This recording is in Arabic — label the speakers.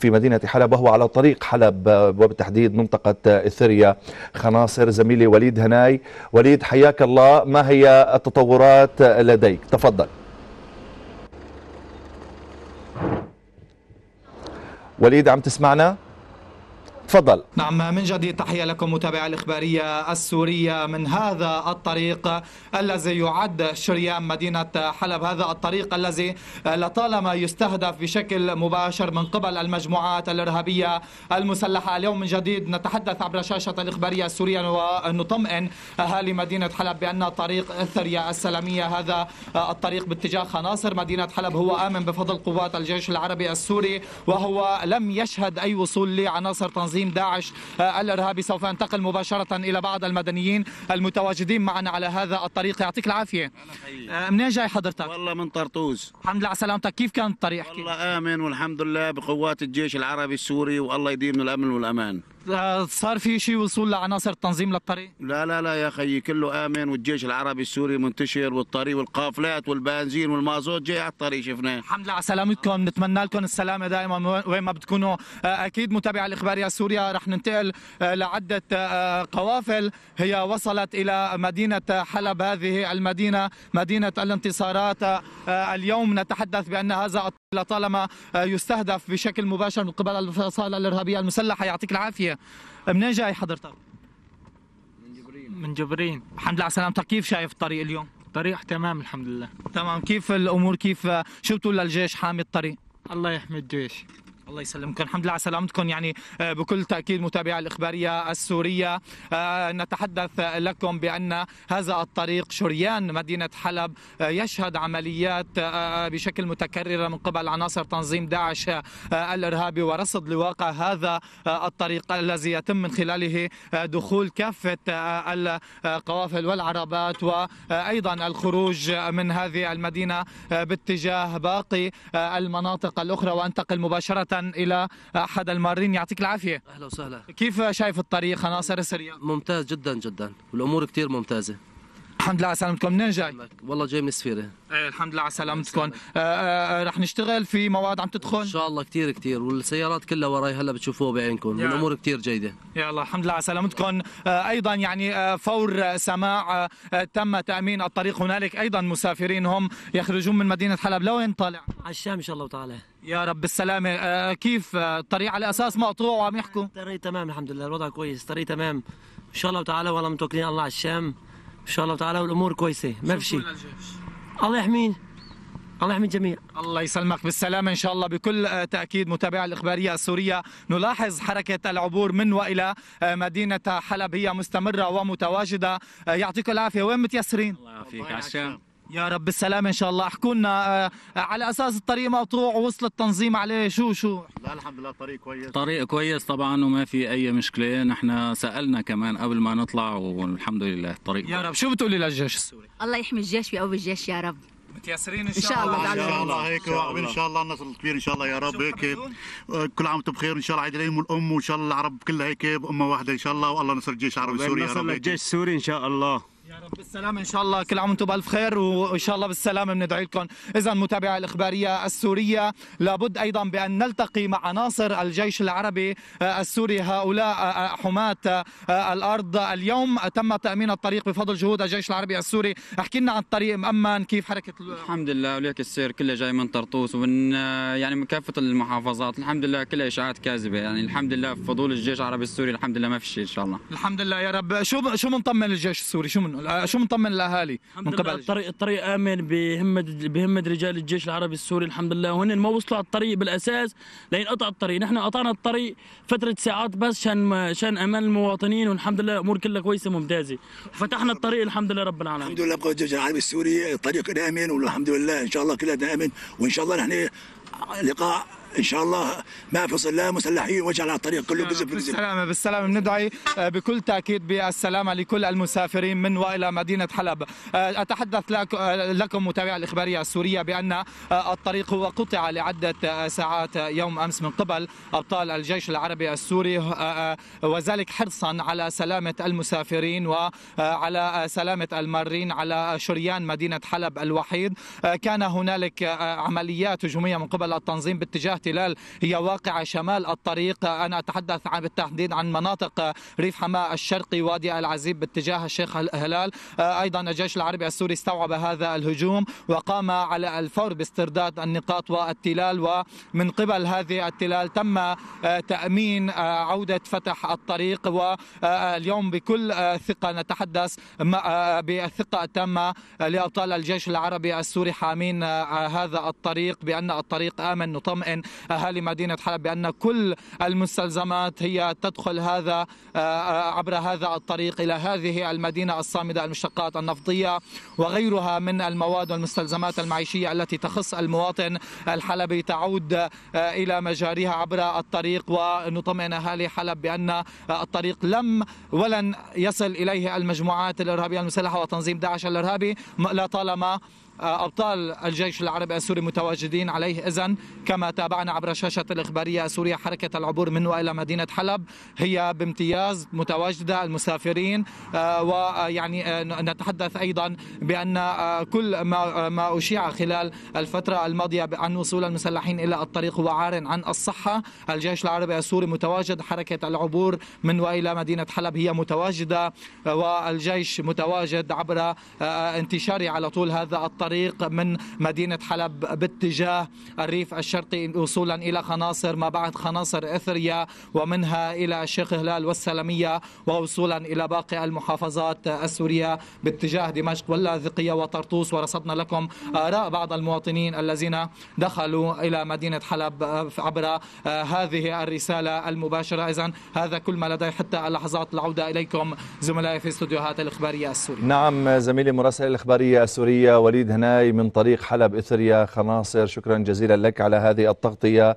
Speaker 1: في مدينة حلب وهو على طريق حلب وبالتحديد منطقة إثريا خناصر زميلي وليد هناي وليد حياك الله ما هي التطورات لديك تفضل وليد عم تسمعنا؟ تفضل نعم من جديد تحية لكم متابعي الإخبارية السورية من هذا الطريق الذي يعد شريان مدينة حلب هذا الطريق الذي لطالما يستهدف بشكل مباشر من قبل المجموعات الإرهابية المسلحة اليوم من جديد نتحدث عبر شاشة الإخبارية السورية ونطمئن أهالي مدينة حلب بأن طريق الثرية السلامية هذا الطريق باتجاه خناصر مدينة حلب هو آمن بفضل قوات الجيش العربي السوري وهو لم يشهد أي وصول لعناصر تنظيم تنظيم داعش آه، الارهابي سوف انتقل مباشره الى بعض المدنيين المتواجدين معنا على هذا الطريق يعطيك العافيه آه، منين جاي حضرتك والله من طرطوس الحمد لله على سلامتك كيف كان الطريق والله امن والحمد لله بقوات الجيش العربي السوري والله يديم الامن والامان صار في شيء وصول لعناصر التنظيم للطريق؟ لا لا لا يا خيي كله امن والجيش العربي السوري منتشر والطريق والقافلات والبنزين والمازوت جاي على الطريق شفناه الحمد لله على سلامتكم نتمنى لكم السلامه دائما وين ما بتكونوا آه، اكيد متابع الاخباريه سوريا رح ننتقل آه، لعده آه، قوافل هي وصلت الى مدينه حلب هذه المدينه مدينه الانتصارات اليوم نتحدث بان هذا لطالما آه، يستهدف بشكل مباشر من قبل الفصائل الارهابيه المسلحه يعطيك العافيه منين جاي حضرتك من جبرين من جبرين الحمد لله على سلامتك طيب، كيف شايف الطريق اليوم الطريق تمام الحمد لله تمام كيف الامور كيف شو بتقول للجيش حامي الطريق الله يحمي الجيش الله يسلمكم الحمد لله على سلامتكم يعني آه، بكل تأكيد متابعي الإخبارية السورية آه، نتحدث لكم بأن هذا الطريق شريان مدينة حلب آه، يشهد عمليات بشكل متكررة من قبل عناصر تنظيم داعش الإرهابي ورصد لواقع هذا الطريق الذي يتم من خلاله دخول كافة القوافل والعربات وأيضا الخروج من هذه المدينة باتجاه باقي المناطق الأخرى وأنتقل مباشرة الى احد المارين يعطيك العافيه اهلا وسهلا كيف شايف الطريق عناصر السريع ممتاز جدا جدا والامور كثير ممتازه الحمد لله على سلامتكم منين جاي؟ والله جاي من السفيرة ايه الحمد لله على سلامتكم آه،, آه،, آه رح نشتغل في مواد عم تدخل؟ ان شاء الله كثير كثير والسيارات كلها وراي هلا بتشوفوها بعينكم والامور كثير جيدة يلا الحمد لله على سلامتكم آه، ايضا يعني فور سماع تم تأمين الطريق هنالك ايضا مسافرين هم يخرجون من مدينة حلب لوين طالع؟ على الشام ان شاء الله تعالى يا رب السلامة كيف الطريق على اساس مقطوع وعم يحكوا؟ الطريق تمام الحمد لله الوضع كويس الطريق تمام ان شاء الله تعالى والله متوكلين الله على الشام ان شاء الله تعالى والامور كويسه ما في شيء الله يحمين الله يحمي الجميع الله يسلمك بالسلامة إن شاء الله بكل آه، تأكيد متابعة الإخبارية السورية نلاحظ حركة العبور من وإلى آه، مدينة حلب هي مستمرة ومتواجدة آه، يعطيك العافية وين متيسرين؟ الله يعافيك عشان يا رب السلامة إن شاء الله احكوا لنا آه، آه، على أساس الطريق مقطوع ووصل التنظيم عليه شو شو لا الحمد لله طريق كويس طريق كويس طبعا وما في أي مشكلة نحن سألنا كمان قبل ما نطلع والحمد لله الطريق يا رب شو بتقولي للجيش السوري الله يحمي الجيش ويقوي الجيش يا رب متيسرين ان شاء الله ان شاء الله هيك وإن ان شاء الله النصر الكبير ان شاء الله يا رب هيك آه، كل عام وانتم بخير ان شاء الله عيد الام والام وان شاء الله العرب كلها هيك بامه واحده ان شاء الله والله نصر الجيش العربي السوري يا رب نصر الجيش السوري ان شاء الله يا رب بالسلامة إن شاء الله كل عام وأنتم بألف خير وإن شاء الله بالسلامة بندعي لكم إذا متابعي الإخبارية السورية لابد أيضا بأن نلتقي مع عناصر الجيش العربي آه، السوري هؤلاء آه، آه، حماة الأرض اليوم تم تأمين الطريق بفضل جهود الجيش العربي السوري احكي لنا عن الطريق مأمن كيف حركة الحمد لله وليك السير كله جاي من طرطوس ومن يعني من كافة المحافظات الحمد لله كلها إشاعات كاذبة يعني الحمد لله فضول الجيش العربي السوري الحمد لله ما في شيء إن شاء الله الحمد لله يا رب شو شو منطمن الجيش السوري شو من شو مطمن الاهالي من قبل الطريق الطريق امن بهمه بهمه رجال الجيش العربي السوري الحمد لله وهن ما وصلوا على الطريق بالاساس لين قطع الطريق نحن قطعنا الطريق فتره ساعات بس شان شان امان المواطنين والحمد لله الامور كلها كويسه ممتازه فتحنا الطريق الحمد لله رب العالمين الحمد لله قوة الجيش العربي السوري الطريق امن والحمد لله ان شاء الله كلها امن وان شاء الله نحن لقاء ان شاء الله ما فصل لا مسلحين وجه على الطريق كله بزف بزف بالسلامه بالسلامه بندعي آه، بكل تاكيد بالسلامه لكل المسافرين من والى مدينه حلب آه، اتحدث آه، لكم متابعي الاخباريه السوريه بان الطريق هو قطع لعده ساعات يوم امس من قبل ابطال الجيش العربي السوري وذلك حرصا على سلامه المسافرين وعلى سلامه المارين على شريان مدينه حلب الوحيد كان هنالك عمليات هجوميه من قبل التنظيم باتجاه الاحتلال هي واقع شمال الطريق أنا أتحدث عن بالتحديد عن مناطق ريف حماة الشرقي وادي العزيب باتجاه الشيخ الهلال آه، أيضا الجيش العربي السوري استوعب هذا الهجوم وقام على الفور باسترداد النقاط والتلال ومن قبل هذه التلال تم آه، تأمين آه، عودة فتح الطريق واليوم بكل ثقة نتحدث بالثقة التامة لأبطال الجيش العربي السوري حامين هذا الطريق بأن الطريق آمن نطمئن اهالي مدينه حلب بان كل المستلزمات هي تدخل هذا آه، عبر هذا الطريق الى هذه المدينه الصامده المشتقات النفطيه وغيرها من المواد والمستلزمات المعيشيه التي تخص المواطن الحلبي تعود آه، الى مجاريها عبر الطريق ونطمئن اهالي حلب بان الطريق لم ولن يصل اليه المجموعات الارهابيه المسلحه وتنظيم داعش الارهابي لطالما آه، أبطال الجيش العربي السوري متواجدين عليه إذا كما تابعنا عبر شاشة الإخبارية السورية حركة العبور من وإلى مدينة حلب هي بامتياز متواجدة المسافرين آه، ويعني آه، نتحدث أيضا بأن كل ما ما أشيع خلال الفترة الماضية عن وصول المسلحين إلى الطريق هو عار عن الصحة الجيش العربي السوري متواجد حركة العبور من وإلى مدينة حلب هي متواجدة والجيش متواجد عبر انتشاره على طول هذا الطريق الطريق من مدينة حلب باتجاه الريف الشرقي وصولا إلى خناصر ما بعد خناصر إثريا ومنها إلى الشيخ هلال والسلمية ووصولا إلى باقي المحافظات السورية باتجاه دمشق واللاذقية وطرطوس ورصدنا لكم آراء بعض المواطنين الذين دخلوا إلى مدينة حلب عبر هذه الرسالة المباشرة إذا هذا كل ما لدي حتى اللحظات العودة إليكم زملائي في استوديوهات الإخبارية السورية نعم زميلي مراسل الإخبارية السورية وليد الهناي من طريق حلب إثريا خناصر شكرا جزيلا لك على هذه التغطية